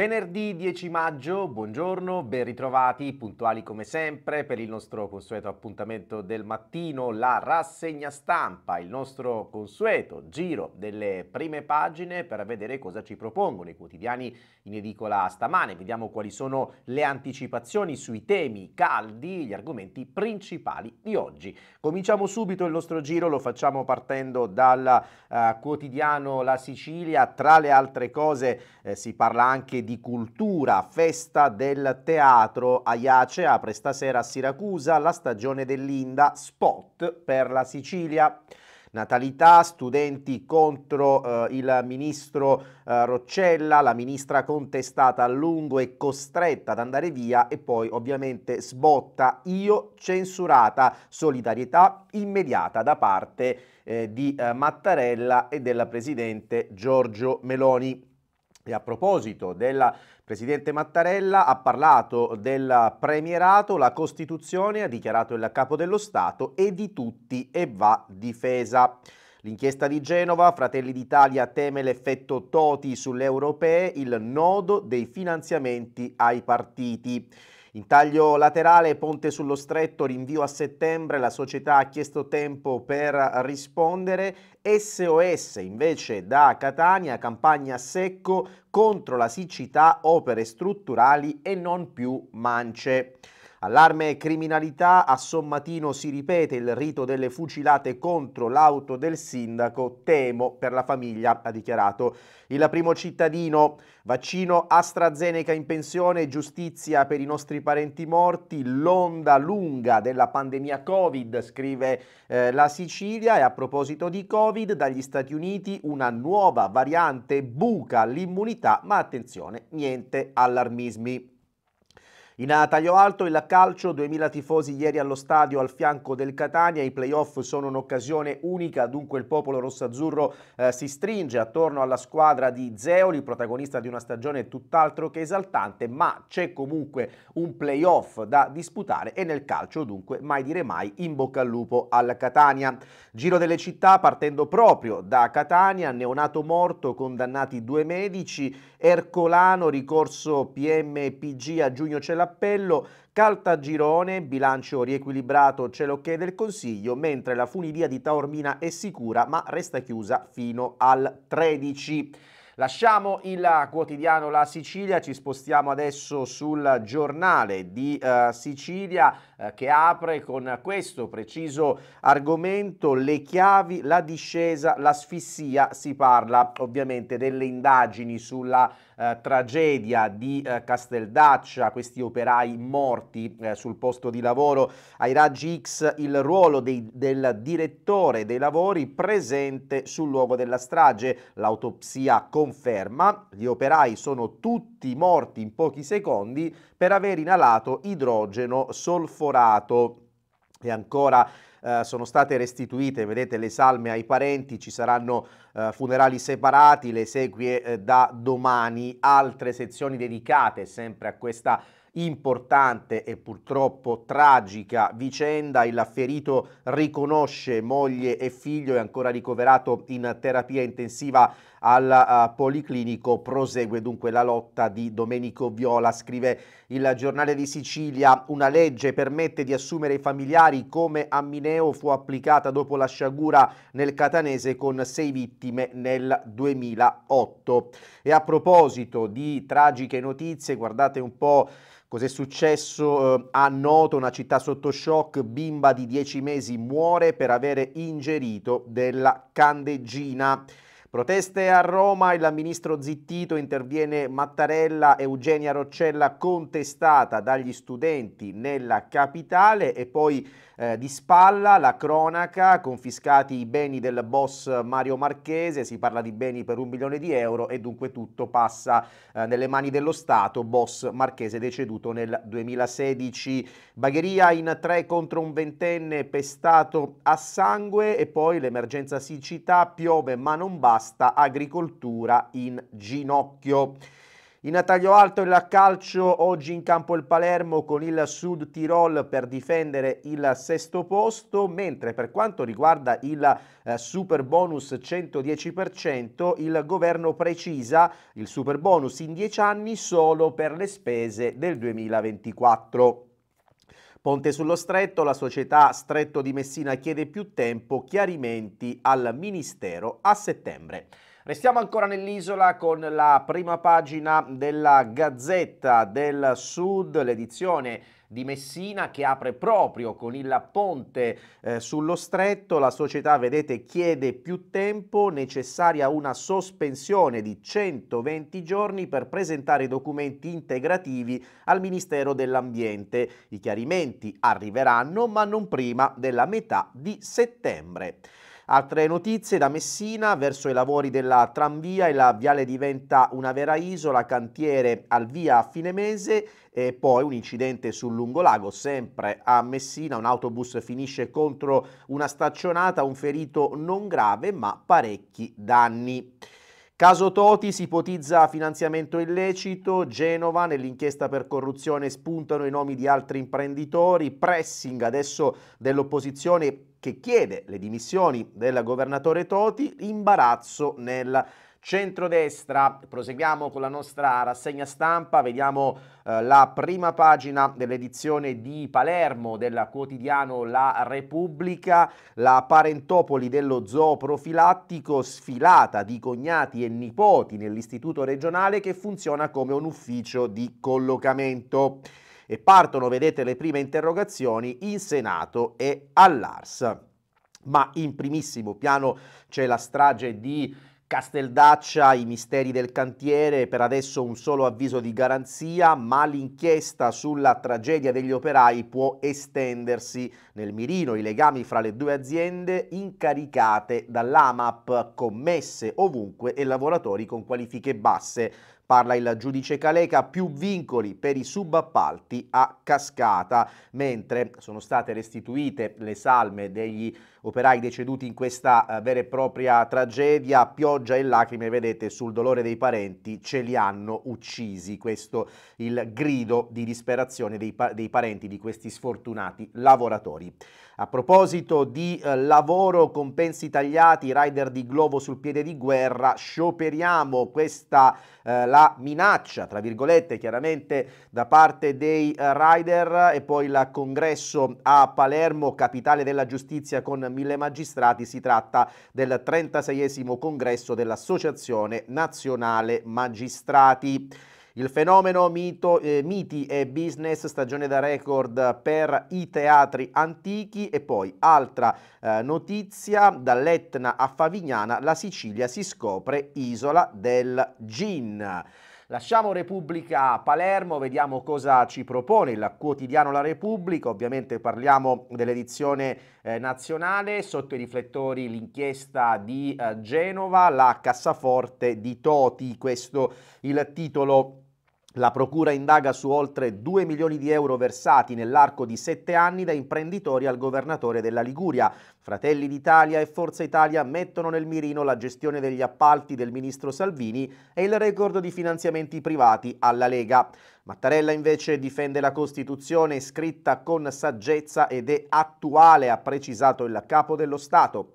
Venerdì 10 maggio, buongiorno, ben ritrovati, puntuali come sempre per il nostro consueto appuntamento del mattino, la rassegna stampa, il nostro consueto giro delle prime pagine per vedere cosa ci propongono i quotidiani in edicola stamane. Vediamo quali sono le anticipazioni sui temi caldi, gli argomenti principali di oggi. Cominciamo subito il nostro giro, lo facciamo partendo dal eh, quotidiano La Sicilia, tra le altre cose eh, si parla anche di di cultura, festa del teatro a Iace, apre stasera a Siracusa la stagione dell'Inda, spot per la Sicilia. Natalità, studenti contro eh, il ministro eh, Roccella, la ministra contestata a lungo e costretta ad andare via e poi ovviamente sbotta io censurata, solidarietà immediata da parte eh, di eh, Mattarella e della presidente Giorgio Meloni. E a proposito del Presidente Mattarella, ha parlato del premierato, la Costituzione, ha dichiarato il capo dello Stato e di tutti e va difesa. L'inchiesta di Genova, Fratelli d'Italia teme l'effetto Toti sulle europee, il nodo dei finanziamenti ai partiti. In taglio laterale Ponte sullo Stretto, rinvio a settembre, la società ha chiesto tempo per rispondere. SOS invece da Catania, campagna a secco contro la siccità, opere strutturali e non più mance. Allarme e criminalità, a Sommatino si ripete il rito delle fucilate contro l'auto del sindaco, temo per la famiglia, ha dichiarato il primo cittadino, vaccino AstraZeneca in pensione, giustizia per i nostri parenti morti, l'onda lunga della pandemia Covid, scrive eh, la Sicilia e a proposito di Covid, dagli Stati Uniti una nuova variante buca l'immunità, ma attenzione, niente allarmismi. In taglio alto il calcio, 2000 tifosi ieri allo stadio al fianco del Catania, i playoff sono un'occasione unica, dunque il popolo rossazzurro eh, si stringe attorno alla squadra di Zeoli, protagonista di una stagione tutt'altro che esaltante, ma c'è comunque un playoff da disputare e nel calcio dunque mai dire mai in bocca al lupo al Catania. Giro delle città partendo proprio da Catania, neonato morto, condannati due medici, Ercolano, ricorso PMPG a giugno c'è la Cappello, Caltagirone, bilancio riequilibrato ce lo chiede del Consiglio, mentre la funivia di Taormina è sicura ma resta chiusa fino al 13. Lasciamo il quotidiano La Sicilia, ci spostiamo adesso sul giornale di eh, Sicilia eh, che apre con questo preciso argomento, le chiavi, la discesa, l'asfissia, si parla ovviamente delle indagini sulla eh, tragedia di eh, Casteldaccia, questi operai morti eh, sul posto di lavoro, ai raggi X il ruolo dei, del direttore dei lavori presente sul luogo della strage. L'autopsia conferma, gli operai sono tutti morti in pochi secondi per aver inalato idrogeno solforato. E ancora eh, sono state restituite, vedete, le salme ai parenti, ci saranno eh, funerali separati, le esequie eh, da domani, altre sezioni dedicate sempre a questa importante e purtroppo tragica vicenda. Il ferito riconosce moglie e figlio, è ancora ricoverato in terapia intensiva al eh, Policlinico. Prosegue dunque la lotta di Domenico Viola. Scrive il giornale di Sicilia, una legge permette di assumere i familiari come a Mineo fu applicata dopo la sciagura nel Catanese con sei vittime nel 2008. E a proposito di tragiche notizie, guardate un po' Cos'è successo eh, a Noto, una città sotto shock? Bimba di 10 mesi muore per avere ingerito della candeggina. Proteste a Roma, il ministro zittito, interviene Mattarella, Eugenia Roccella contestata dagli studenti nella capitale e poi eh, di spalla, la cronaca, confiscati i beni del boss Mario Marchese, si parla di beni per un milione di euro e dunque tutto passa eh, nelle mani dello Stato, boss Marchese deceduto nel 2016. Bagheria in tre contro un ventenne pestato a sangue e poi l'emergenza siccità, piove ma non basta, agricoltura in ginocchio. In attaglio alto il calcio oggi in campo il Palermo con il Sud Tirol per difendere il sesto posto, mentre per quanto riguarda il super bonus 110% il governo precisa il super bonus in 10 anni solo per le spese del 2024. Ponte sullo Stretto, la società Stretto di Messina chiede più tempo, chiarimenti al Ministero a settembre. Restiamo ancora nell'isola con la prima pagina della Gazzetta del Sud, l'edizione di Messina che apre proprio con il ponte eh, sullo stretto. La società, vedete, chiede più tempo, necessaria una sospensione di 120 giorni per presentare i documenti integrativi al Ministero dell'Ambiente. I chiarimenti arriveranno, ma non prima della metà di settembre. Altre notizie da Messina, verso i lavori della tranvia e la viale diventa una vera isola, cantiere al via a fine mese e poi un incidente sul lungolago, sempre a Messina, un autobus finisce contro una staccionata, un ferito non grave ma parecchi danni. Caso Toti si ipotizza finanziamento illecito, Genova nell'inchiesta per corruzione spuntano i nomi di altri imprenditori, pressing adesso dell'opposizione che chiede le dimissioni del governatore Toti, imbarazzo nella Centrodestra, proseguiamo con la nostra rassegna stampa, vediamo eh, la prima pagina dell'edizione di Palermo del quotidiano La Repubblica, la parentopoli dello zoo profilattico sfilata di cognati e nipoti nell'istituto regionale che funziona come un ufficio di collocamento. E partono, vedete, le prime interrogazioni in Senato e all'Ars. Ma in primissimo piano c'è la strage di Casteldaccia, i misteri del cantiere, per adesso un solo avviso di garanzia, ma l'inchiesta sulla tragedia degli operai può estendersi. Nel mirino i legami fra le due aziende incaricate dall'AMAP, commesse ovunque e lavoratori con qualifiche basse. Parla il giudice Caleca, più vincoli per i subappalti a cascata, mentre sono state restituite le salme degli operai deceduti in questa eh, vera e propria tragedia, pioggia e lacrime, vedete, sul dolore dei parenti, ce li hanno uccisi. Questo il grido di disperazione dei, pa dei parenti di questi sfortunati lavoratori. A proposito di eh, lavoro, compensi tagliati, rider di globo sul piede di guerra, scioperiamo questa eh, la minaccia, tra virgolette, chiaramente da parte dei eh, rider e poi il congresso a Palermo, capitale della giustizia con mille magistrati, si tratta del 36 congresso dell'Associazione Nazionale Magistrati. Il fenomeno mito, eh, miti e business, stagione da record per i teatri antichi e poi altra eh, notizia, dall'Etna a Favignana la Sicilia si scopre isola del gin. Lasciamo Repubblica Palermo, vediamo cosa ci propone il quotidiano La Repubblica, ovviamente parliamo dell'edizione eh, nazionale, sotto i riflettori l'inchiesta di eh, Genova, la cassaforte di Toti, questo il titolo la Procura indaga su oltre 2 milioni di euro versati nell'arco di 7 anni da imprenditori al governatore della Liguria. Fratelli d'Italia e Forza Italia mettono nel mirino la gestione degli appalti del ministro Salvini e il record di finanziamenti privati alla Lega. Mattarella invece difende la Costituzione scritta con saggezza ed è attuale, ha precisato il capo dello Stato.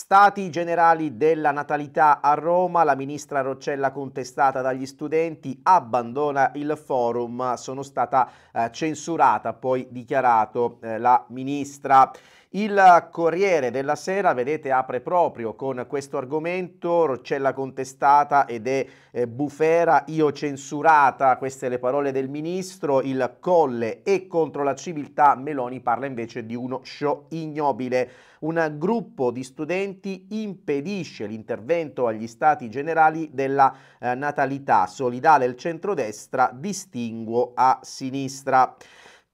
Stati generali della natalità a Roma, la ministra Roccella contestata dagli studenti abbandona il forum, sono stata eh, censurata, poi dichiarato eh, la ministra. Il Corriere della Sera, vedete, apre proprio con questo argomento, Roccella contestata ed è eh, bufera, io censurata, queste le parole del ministro, il colle e contro la civiltà, Meloni parla invece di uno show ignobile. Un gruppo di studenti impedisce l'intervento agli stati generali della eh, natalità, solidale il centrodestra, distinguo a sinistra.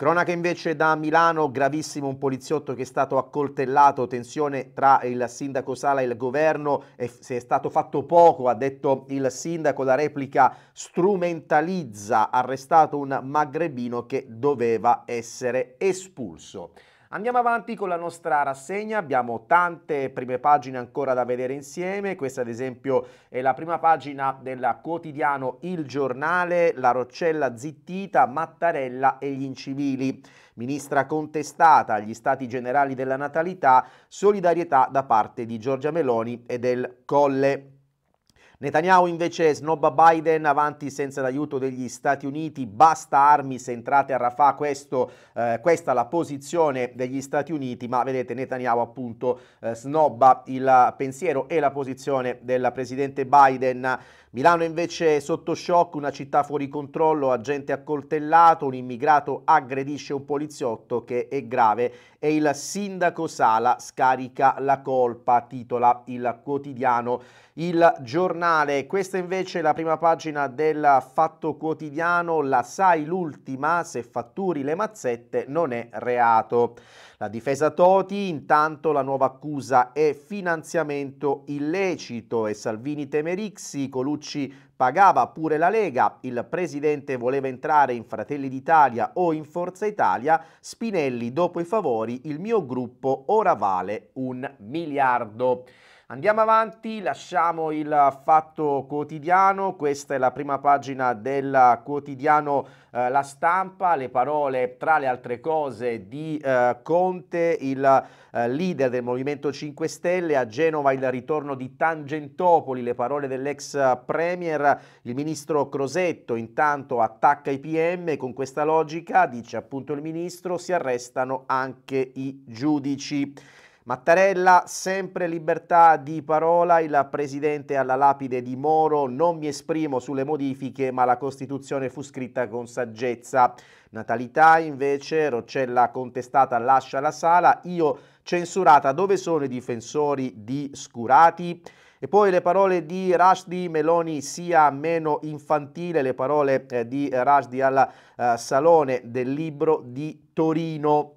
Cronaca invece da Milano, gravissimo un poliziotto che è stato accoltellato, tensione tra il sindaco Sala e il governo, e se è stato fatto poco, ha detto il sindaco, la replica strumentalizza, arrestato un magrebino che doveva essere espulso. Andiamo avanti con la nostra rassegna, abbiamo tante prime pagine ancora da vedere insieme, questa ad esempio è la prima pagina del quotidiano Il Giornale, La Roccella zittita, Mattarella e gli incivili. Ministra contestata agli stati generali della natalità, solidarietà da parte di Giorgia Meloni e del Colle. Netanyahu invece snobba Biden avanti senza l'aiuto degli Stati Uniti, basta armi se entrate a Rafah, Questo, eh, questa è la posizione degli Stati Uniti, ma vedete Netanyahu appunto eh, snobba il pensiero e la posizione del presidente Biden. Milano invece è sotto shock, una città fuori controllo, agente accoltellato, un immigrato aggredisce un poliziotto che è grave e il sindaco Sala scarica la colpa, titola il quotidiano Il Giornale. Questa invece è la prima pagina del Fatto Quotidiano, la sai l'ultima, se fatturi le mazzette non è reato. La difesa Toti, intanto la nuova accusa è finanziamento illecito e Salvini Temerixi, Colucci ci pagava pure la Lega, il presidente voleva entrare in Fratelli d'Italia o in Forza Italia, Spinelli dopo i favori il mio gruppo ora vale un miliardo. Andiamo avanti, lasciamo il fatto quotidiano, questa è la prima pagina del quotidiano eh, La Stampa, le parole tra le altre cose di eh, Conte, il eh, leader del Movimento 5 Stelle, a Genova il ritorno di Tangentopoli, le parole dell'ex Premier, il ministro Crosetto intanto attacca i PM, con questa logica, dice appunto il ministro, si arrestano anche i giudici. Mattarella, sempre libertà di parola, il presidente alla lapide di Moro, non mi esprimo sulle modifiche ma la Costituzione fu scritta con saggezza. Natalità invece, Roccella contestata lascia la sala, io censurata, dove sono i difensori di Scurati? E poi le parole di Rashdi Meloni sia meno infantile, le parole eh, di Rashdi al uh, Salone del Libro di Torino.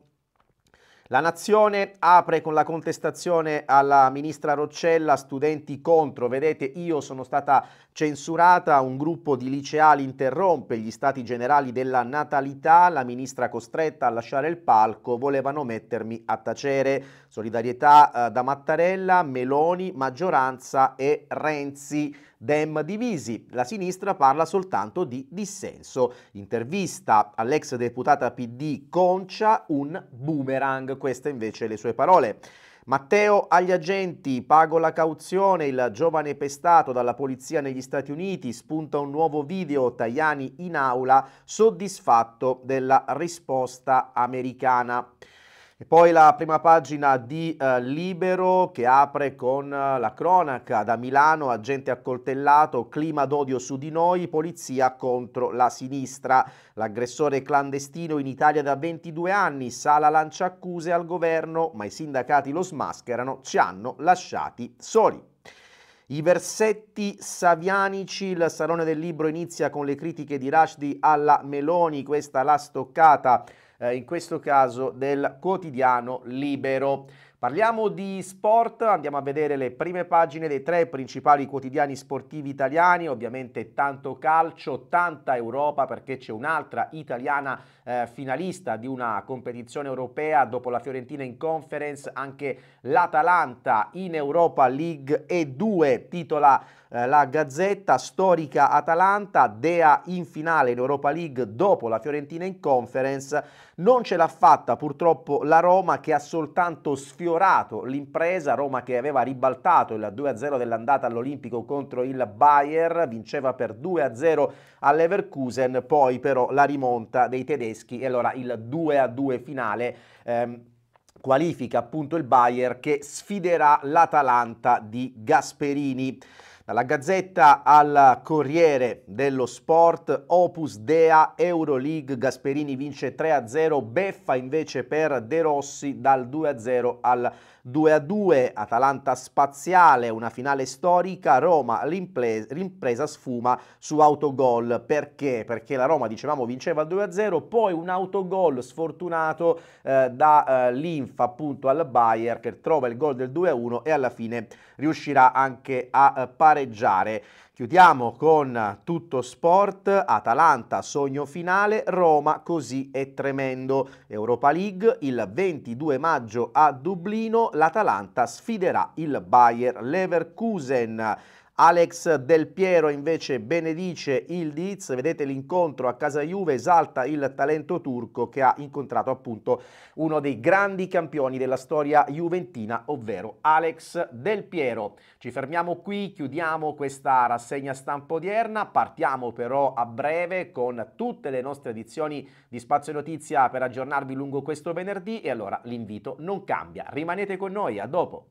La Nazione apre con la contestazione alla ministra Roccella, studenti contro, vedete io sono stata censurata, un gruppo di liceali interrompe gli stati generali della natalità, la ministra costretta a lasciare il palco, volevano mettermi a tacere. Solidarietà eh, da Mattarella, Meloni, maggioranza e Renzi. Dem divisi, la sinistra parla soltanto di dissenso. Intervista all'ex deputata PD Concia, un boomerang, queste invece le sue parole. Matteo agli agenti, pago la cauzione, il giovane pestato dalla polizia negli Stati Uniti, spunta un nuovo video, Tajani in aula, soddisfatto della risposta americana. E poi la prima pagina di eh, Libero che apre con eh, la cronaca da Milano, agente accoltellato, clima d'odio su di noi, polizia contro la sinistra. L'aggressore clandestino in Italia da 22 anni, Sala lancia accuse al governo, ma i sindacati lo smascherano, ci hanno lasciati soli. I versetti savianici, il Salone del Libro inizia con le critiche di Rashdi alla Meloni, questa la stoccata eh, in questo caso del quotidiano Libero. Parliamo di sport, andiamo a vedere le prime pagine dei tre principali quotidiani sportivi italiani, ovviamente tanto calcio, tanta Europa perché c'è un'altra italiana eh, finalista di una competizione europea dopo la Fiorentina in conference, anche l'Atalanta in Europa League e 2 titola eh, la Gazzetta storica Atalanta, Dea in finale in Europa League dopo la Fiorentina in conference non ce l'ha fatta purtroppo la Roma che ha soltanto sfiorato l'impresa, Roma che aveva ribaltato il 2-0 dell'andata all'Olimpico contro il Bayer, vinceva per 2-0 all'Everkusen, poi però la rimonta dei tedeschi e allora il 2-2 finale ehm, qualifica appunto il Bayer che sfiderà l'Atalanta di Gasperini. Dalla Gazzetta al Corriere dello Sport, Opus Dea, Euroleague, Gasperini vince 3-0, beffa invece per De Rossi dal 2-0 al 2-2, Atalanta spaziale, una finale storica, Roma l'impresa sfuma su autogol, perché? Perché la Roma dicevamo vinceva 2-0, poi un autogol sfortunato eh, da eh, Linfa appunto al Bayer che trova il gol del 2-1 e alla fine riuscirà anche a eh, pareggiare pareggiare. Chiudiamo con tutto sport, Atalanta, sogno finale, Roma, così è tremendo. Europa League il 22 maggio a Dublino, l'Atalanta sfiderà il Bayer Leverkusen. Alex Del Piero invece benedice il Diz, vedete l'incontro a casa Juve, esalta il talento turco che ha incontrato appunto uno dei grandi campioni della storia juventina, ovvero Alex Del Piero. Ci fermiamo qui, chiudiamo questa rassegna stampa odierna, partiamo però a breve con tutte le nostre edizioni di Spazio Notizia per aggiornarvi lungo questo venerdì e allora l'invito non cambia. Rimanete con noi, a dopo!